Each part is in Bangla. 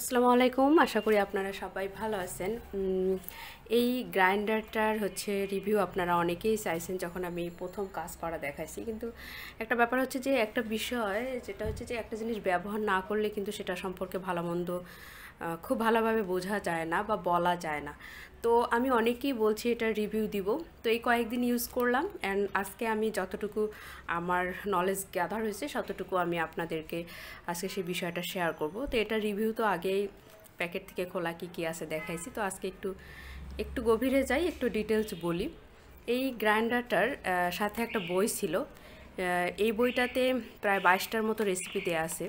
আসসালামু আলাইকুম আশা করি আপনারা সবাই ভালো আছেন এই গ্রাইন্ডারটার হচ্ছে রিভিউ আপনারা অনেকেই চাইছেন যখন আমি প্রথম কাজ করা দেখাইছি কিন্তু একটা ব্যাপার হচ্ছে যে একটা বিষয় যেটা হচ্ছে যে একটা জিনিস ব্যবহার না করলে কিন্তু সেটা সম্পর্কে ভালো মন্দ খুব ভালোভাবে বোঝা যায় না বা বলা যায় না তো আমি অনেকেই বলছি এটা রিভিউ দিব তো এই কয়েকদিন ইউজ করলাম অ্যান্ড আজকে আমি যতটুকু আমার নলেজ গ্যাদার হয়েছে ততটুকু আমি আপনাদেরকে আজকে সেই বিষয়টা শেয়ার করব তো এটা রিভিউ তো আগেই প্যাকেট থেকে খোলা কী কী আছে দেখাইছি তো আজকে একটু একটু গভীরে যাই একটু ডিটেলস বলি এই গ্রাইন্ডারটার সাথে একটা বই ছিল এই বইটাতে প্রায় বাইশটার মতো রেসিপি দেওয়া আছে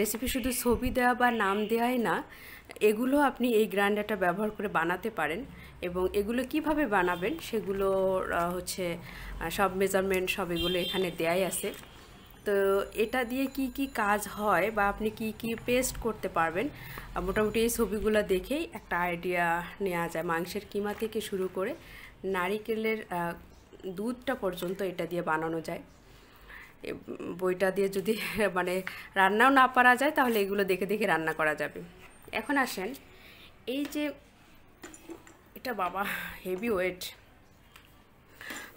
রেসিপি শুধু ছবি দেওয়া বা নাম দেওয়াই না এগুলো আপনি এই গ্রাইন্ডারটা ব্যবহার করে বানাতে পারেন এবং এগুলো কিভাবে বানাবেন সেগুলো হচ্ছে সব মেজারমেন্ট সব এগুলো এখানে দেয়াই আছে তো এটা দিয়ে কি কি কাজ হয় বা আপনি কি কি পেস্ট করতে পারবেন মোটামুটি এই ছবিগুলো দেখেই একটা আইডিয়া নেওয়া যায় মাংসের কিমা থেকে শুরু করে নারিকেলের দুধটা পর্যন্ত এটা দিয়ে বানানো যায় বইটা দিয়ে যদি মানে রান্নাও না পারা যায় তাহলে এগুলো দেখে দেখে রান্না করা যাবে এখন আসেন এই যে এটা বাবা হেভি ওয়েট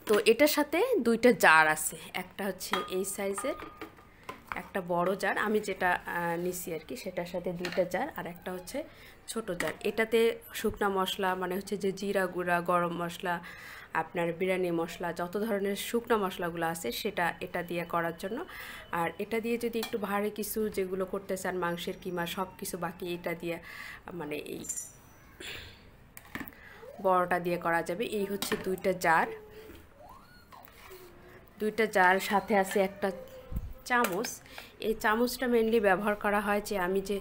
তো এটার সাথে দুইটা জার আছে একটা হচ্ছে এই সাইজের একটা বড় জার আমি যেটা নিছি আর কি সেটার সাথে দুইটা জার আর একটা হচ্ছে ছোট জার এটাতে শুকনো মশলা মানে হচ্ছে যে জিরা গুঁড়া গরম মশলা আপনার বিরিয়ানি মশলা যত ধরনের শুকনো মশলাগুলো আছে সেটা এটা দিয়ে করার জন্য আর এটা দিয়ে যদি একটু ভারী কিছু যেগুলো করতে চান মাংসের কিমা সব কিছু বাকি এটা দিয়ে মানে এই বড়টা দিয়ে করা যাবে এই হচ্ছে দুইটা জার দুইটা জার সাথে আছে একটা চামচ এই চামচটা মেনলি ব্যবহার করা হয় যে আমি যে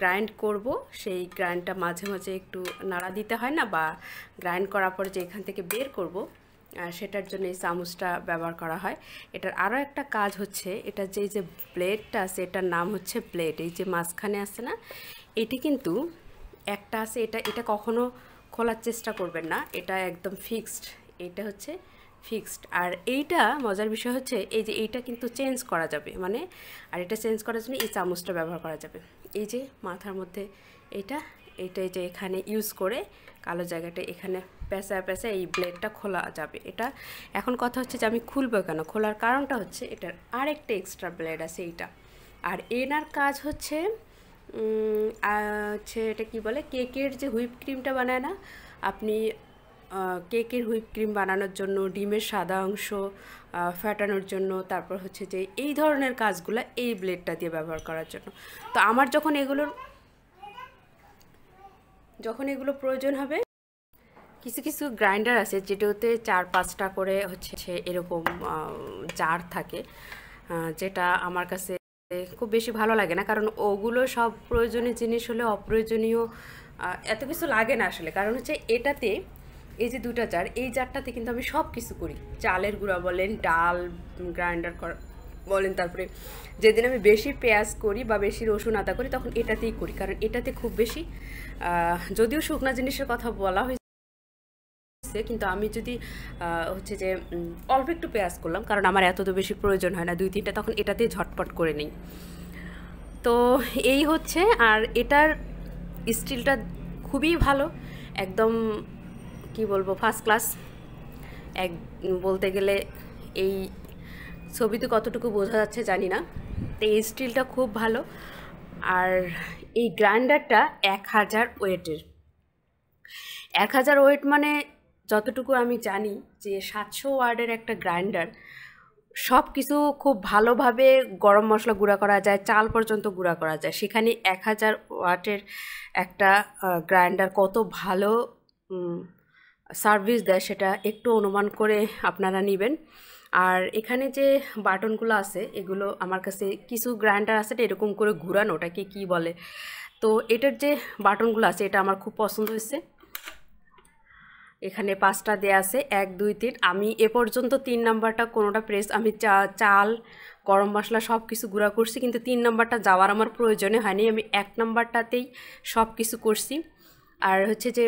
গ্রাইন্ড করব সেই গ্রাইন্ডটা মাঝে মাঝে একটু নাড়া দিতে হয় না বা গ্রাইন্ড করার পর যে এখান থেকে বের করব সেটার জন্য এই চামচটা ব্যবহার করা হয় এটার আরও একটা কাজ হচ্ছে এটা যে যে ব্লেডটা আছে এটার নাম হচ্ছে ব্লেড এই যে মাঝখানে আছে না এটি কিন্তু একটা আছে এটা এটা কখনো খোলার চেষ্টা করবেন না এটা একদম ফিক্সড এটা হচ্ছে ফিক্সড আর এইটা মজার বিষয় হচ্ছে এই যে এইটা কিন্তু চেঞ্জ করা যাবে মানে আর এটা চেঞ্জ করার জন্য এই চামচটা ব্যবহার করা যাবে এই যে মাথার মধ্যে এটা এটা যে এখানে ইউজ করে কালো জায়গাটা এখানে পেঁচা পেঁচা এই ব্লেডটা খোলা যাবে এটা এখন কথা হচ্ছে যে আমি খুলবো কেন খোলার কারণটা হচ্ছে এটার আরেকটা এক্সট্রা ব্লেড আছে এইটা আর এনার কাজ হচ্ছে হচ্ছে এটা কি বলে কেকের যে হুইপ ক্রিমটা বানায় না আপনি কেকের হুইপ ক্রিম বানানোর জন্য ডিমের সাদা অংশ ফাটানোর জন্য তারপর হচ্ছে যে এই ধরনের কাজগুলো এই ব্লেডটা দিয়ে ব্যবহার করার জন্য তো আমার যখন এগুলোর যখন এগুলো প্রয়োজন হবে কিছু কিছু গ্রাইন্ডার আছে যেটাতে চার পাঁচটা করে হচ্ছে এরকম জার থাকে যেটা আমার কাছে খুব বেশি ভালো লাগে না কারণ ওগুলো সব প্রয়োজনীয় জিনিস হলে অপ্রয়োজনীয় এত কিছু লাগে না আসলে কারণ হচ্ছে এটাতে এই যে দুটা চার এই চারটাতে কিন্তু আমি সব কিছু করি চালের গুঁড়া বলেন ডাল গ্রাইন্ডার করা বলেন তারপরে যেদিন আমি বেশি পেঁয়াজ করি বা বেশি রসুন আদা করি তখন এটাতেই করি কারণ এটাতে খুব বেশি যদিও শুকনা জিনিসের কথা বলা হয়েছে কিন্তু আমি যদি হচ্ছে যে অল্প একটু পেঁয়াজ করলাম কারণ আমার এত তো বেশি প্রয়োজন হয় না দুই তিনটা তখন এটাতেই ঝটপট করে নিই তো এই হচ্ছে আর এটার স্টিলটা খুবই ভালো একদম কি বলবো ফার্স্ট ক্লাস এক বলতে গেলে এই ছবিতে কতটুকু বোঝা যাচ্ছে জানি না তো এই স্টিলটা খুব ভালো আর এই গ্রাইন্ডারটা এক হাজার ওয়েটের এক হাজার ওয়েট মানে যতটুকু আমি জানি যে সাতশো ওয়ার্ডের একটা গ্রাইন্ডার সব কিছু খুব ভালোভাবে গরম মশলা গুঁড়া করা যায় চাল পর্যন্ত গুঁড়া করা যায় সেখানে এক হাজার ওয়াটের একটা গ্রাইন্ডার কত ভালো সার্ভিস দেয় সেটা একটু অনুমান করে আপনারা নেবেন আর এখানে যে বাটনগুলো আছে এগুলো আমার কাছে কিছু গ্রাইন্ডার আছে এরকম করে ঘুরানো ওটাকে কি বলে তো এটার যে বাটনগুলো আছে এটা আমার খুব পছন্দ হয়েছে এখানে পাঁচটা দেয়া আছে এক দুই তিন আমি এ পর্যন্ত তিন নাম্বারটা কোনোটা প্রেস আমি চা চাল গরম মশলা সব কিছু গুঁড়া করছি কিন্তু তিন নাম্বারটা যাওয়ার আমার প্রয়োজনে হয়নি আমি এক নাম্বারটাতেই সব কিছু করছি আর হচ্ছে যে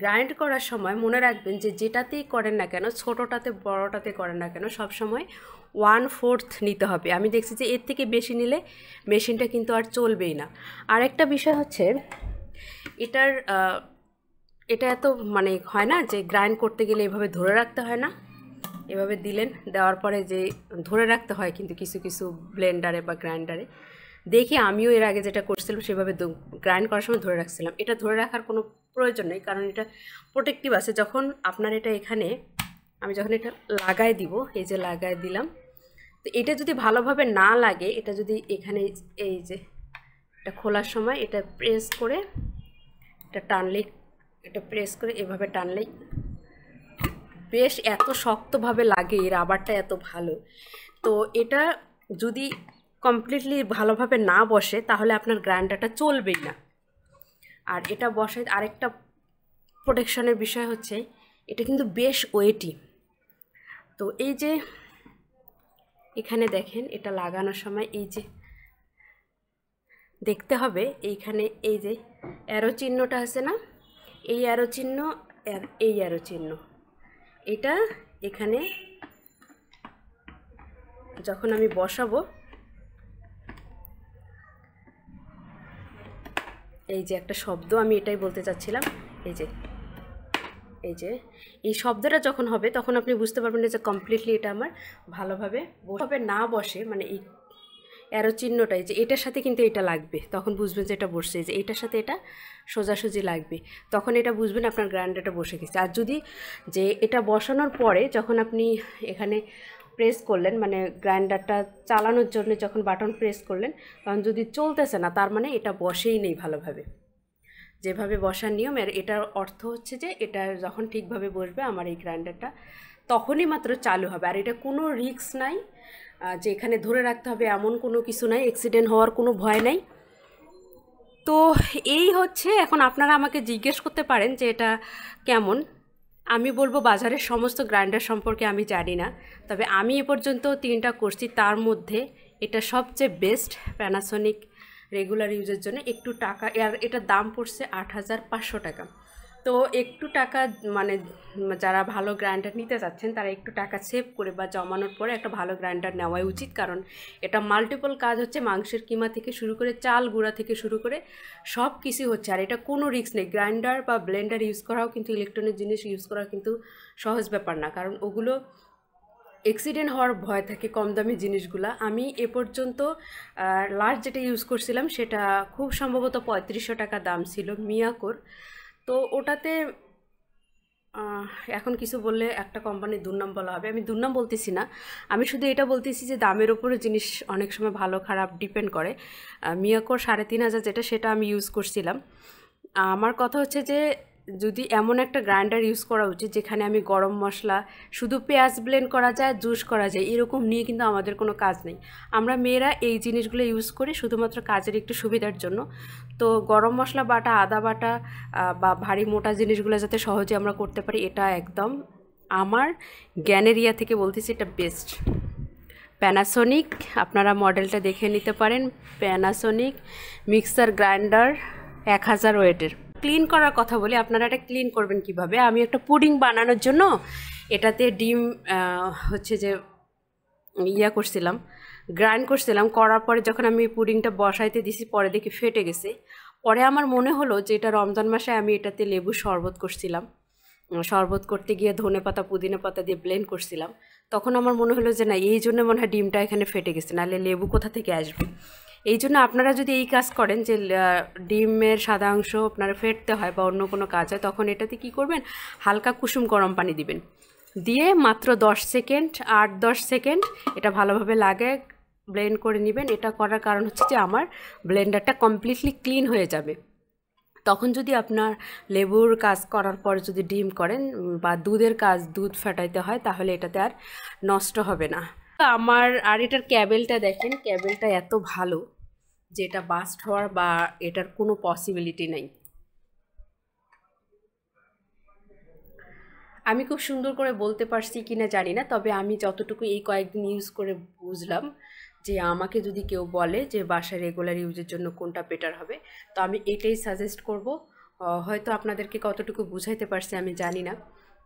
গ্রাইন্ড করার সময় মনে রাখবেন যে যেটাতেই করেন না কেন ছোটোটাতে বড়োটাতে করেন না কেন সব সময় ওয়ান ফোর্থ নিতে হবে আমি দেখছি যে এর থেকে বেশি নিলে মেশিনটা কিন্তু আর চলবেই না আর একটা বিষয় হচ্ছে এটার এটা এত মানে হয় না যে গ্রাইন্ড করতে গেলে এভাবে ধরে রাখতে হয় না এভাবে দিলেন দেওয়ার পরে যে ধরে রাখতে হয় কিন্তু কিছু কিছু ব্লেন্ডারে বা গ্রাইন্ডারে দেখে আমিও এর আগে যেটা করছিলাম সেভাবে গ্রাইন্ড করার সময় ধরে রাখছিলাম এটা ধরে রাখার কোনো প্রয়োজন নেই কারণ এটা প্রোটেক্টিভ আছে যখন আপনার এটা এখানে আমি যখন এটা লাগায় দিব এই যে লাগায় দিলাম তো এটা যদি ভালোভাবে না লাগে এটা যদি এখানে এই যে এটা খোলার সময় এটা প্রেস করে এটা টানলে এটা প্রেস করে এভাবে টানলেই বেশ এত শক্তভাবে লাগে এই রাবারটা এত ভালো তো এটা যদি কমপ্লিটলি ভালোভাবে না বসে তাহলে আপনার গ্রাইন্ডারটা চলবেই না আর এটা বসায় আরেকটা প্রোটেকশনের বিষয় হচ্ছে এটা কিন্তু বেশ ওয়েটি তো এই যে এখানে দেখেন এটা লাগানোর সময় এই যে দেখতে হবে এইখানে এই যে অ্যারো চিহ্নটা আছে না এই অ্যারো চিহ্ন এই অ্যারো চিহ্ন এটা এখানে যখন আমি বসাবো এই যে একটা শব্দ আমি এটাই বলতে চাচ্ছিলাম এই যে এই যে এই শব্দটা যখন হবে তখন আপনি বুঝতে পারবেন যে কমপ্লিটলি এটা আমার ভালোভাবে বসে না বসে মানে এই অ্যারো চিহ্নটাই যে এটার সাথে কিন্তু এটা লাগবে তখন বুঝবেন যে এটা বসছে যে এটার সাথে এটা সোজাসুজি লাগবে তখন এটা বুঝবেন আপনার গ্রান্ডারটা বসে গেছে আর যদি যে এটা বসানোর পরে যখন আপনি এখানে প্রেস করলেন মানে গ্রাইন্ডারটা চালানোর জন্য যখন বাটন প্রেস করলেন তখন যদি চলতেছে না তার মানে এটা বসেই নেই ভালোভাবে যেভাবে বসার নিয়ম এর এটার অর্থ হচ্ছে যে এটা যখন ঠিকভাবে বসবে আমার এই গ্রাইন্ডারটা তখনই মাত্র চালু হবে আর এটা কোনো রিক্স নাই যে এখানে ধরে রাখতে হবে এমন কোনো কিছু নাই অ্যাক্সিডেন্ট হওয়ার কোনো ভয় নাই তো এই হচ্ছে এখন আপনারা আমাকে জিজ্ঞেস করতে পারেন যে এটা কেমন আমি বলবো বাজারের সমস্ত গ্রাইন্ডার সম্পর্কে আমি জানি না তবে আমি এ পর্যন্ত তিনটা করছি তার মধ্যে এটা সবচেয়ে বেস্ট প্যানাসনিক রেগুলার ইউজের জন্য একটু টাকা আর এটার দাম পড়ছে আট হাজার পাঁচশো টাকা তো একটু টাকা মানে যারা ভালো গ্রাইন্ডার নিতে চাচ্ছেন তারা একটু টাকা সেভ করে বা জমানোর পরে একটা ভালো গ্রাইন্ডার নেওয়াই উচিত কারণ এটা মাল্টিপল কাজ হচ্ছে মাংসের কিমা থেকে শুরু করে চাল গুঁড়া থেকে শুরু করে সব কিছুই হচ্ছে আর এটা কোনো রিস্ক নেই গ্রাইন্ডার বা ব্লেন্ডার ইউজ করাও কিন্তু ইলেকট্রনিক জিনিস ইউজ করা কিন্তু সহজ ব্যাপার না কারণ ওগুলো অ্যাক্সিডেন্ট হওয়ার ভয় থাকে কম দামি জিনিসগুলা আমি এ পর্যন্ত লাস্ট যেটা ইউজ করছিলাম সেটা খুব সম্ভবত পঁয়ত্রিশশো টাকা দাম ছিল মিয়াকোর তো ওটাতে এখন কিছু বললে একটা কোম্পানির দুর্নাম বলা হবে আমি দুর্নাম বলতেছি না আমি শুধু এটা বলতেছি যে দামের ওপরে জিনিস অনেক সময় ভালো খারাপ ডিপেন্ড করে মিয়াকোর সাড়ে তিন হাজার যেটা সেটা আমি ইউজ করছিলাম আমার কথা হচ্ছে যে যদি এমন একটা গ্রাইন্ডার ইউজ করা উচিত যেখানে আমি গরম মশলা শুধু পেঁয়াজ ব্লেন্ড করা যায় জুস করা যায় এরকম নিয়ে কিন্তু আমাদের কোনো কাজ নেই আমরা মেয়েরা এই জিনিসগুলো ইউজ করি শুধুমাত্র কাজের একটু সুবিধার জন্য তো গরম মশলা বাটা আদা বাটা বা ভারী মোটা জিনিসগুলো যাতে সহজে আমরা করতে পারি এটা একদম আমার জ্ঞানের ইয়া থেকে বলতেছি এটা বেস্ট প্যানাসনিক আপনারা মডেলটা দেখে নিতে পারেন প্যানাসনিক মিক্সার গ্রাইন্ডার এক হাজার ওয়েটের ক্লিন করার কথা বলি আপনারা এটা ক্লিন করবেন কিভাবে আমি একটা পুডিং বানানোর জন্য এটাতে ডিম হচ্ছে যে ইয়া করছিলাম গ্রাইন্ড করছিলাম করার পরে যখন আমি পুডিংটা বসাইতে দিছি পরে দেখি ফেটে গেছে পরে আমার মনে হলো যে এটা রমজান মাসে আমি এটাতে লেবু শরবত করছিলাম শরবত করতে গিয়ে ধনে পাতা পুদিনা পাতা দিয়ে ব্লেন্ড করছিলাম তখন আমার মনে হলো যে না এই জন্য মনে হয় ডিমটা এখানে ফেটে গেছে নাহলে লেবু কোথা থেকে আসবে এই জন্য আপনারা যদি এই কাজ করেন যে ডিমের সাদা অংশ আপনারা ফেটতে হয় বা অন্য কোনো কাজ হয় তখন এটাতে কি করবেন হালকা কুসুম গরম পানি দিবেন দিয়ে মাত্র 10 সেকেন্ড আট দশ সেকেন্ড এটা ভালোভাবে লাগে ব্লেন্ড করে নেবেন এটা করার কারণ হচ্ছে যে আমার ব্লেন্ডারটা কমপ্লিটলি ক্লিন হয়ে যাবে তখন যদি আপনার লেবুর কাজ করার পর যদি ডিম করেন বা দুধের কাজ দুধ ফাটাইতে হয় তাহলে এটাতে আর নষ্ট হবে না আমার আর এটার ক্যাবেলটা দেখেন ক্যাবেলটা এত ভালো যেটা বাস্ট হওয়ার বা এটার কোনো পসিবিলিটি নেই আমি খুব সুন্দর করে বলতে পারছি কি না জানি না তবে আমি যতটুকু এই কয়েকদিন ইউজ করে বুঝলাম যে আমাকে যদি কেউ বলে যে বাসায় রেগুলার ইউজের জন্য কোনটা বেটার হবে তো আমি এটাই সাজেস্ট করব হয়তো আপনাদেরকে কতটুকু বুঝাইতে পারছি আমি জানি না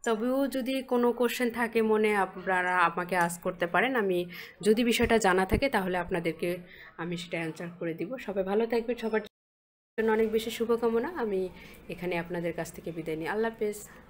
তবেও যদি কোনো কোশ্চেন থাকে মনে আপনারা আমাকে আস করতে পারেন আমি যদি বিষয়টা জানা থাকে তাহলে আপনাদেরকে আমি সেটা অ্যান্সার করে দিব সবাই ভালো থাকবে সবার জন্য অনেক বেশি শুভকামনা আমি এখানে আপনাদের কাছ থেকে বিদায় নিই আল্লাহ হাফেজ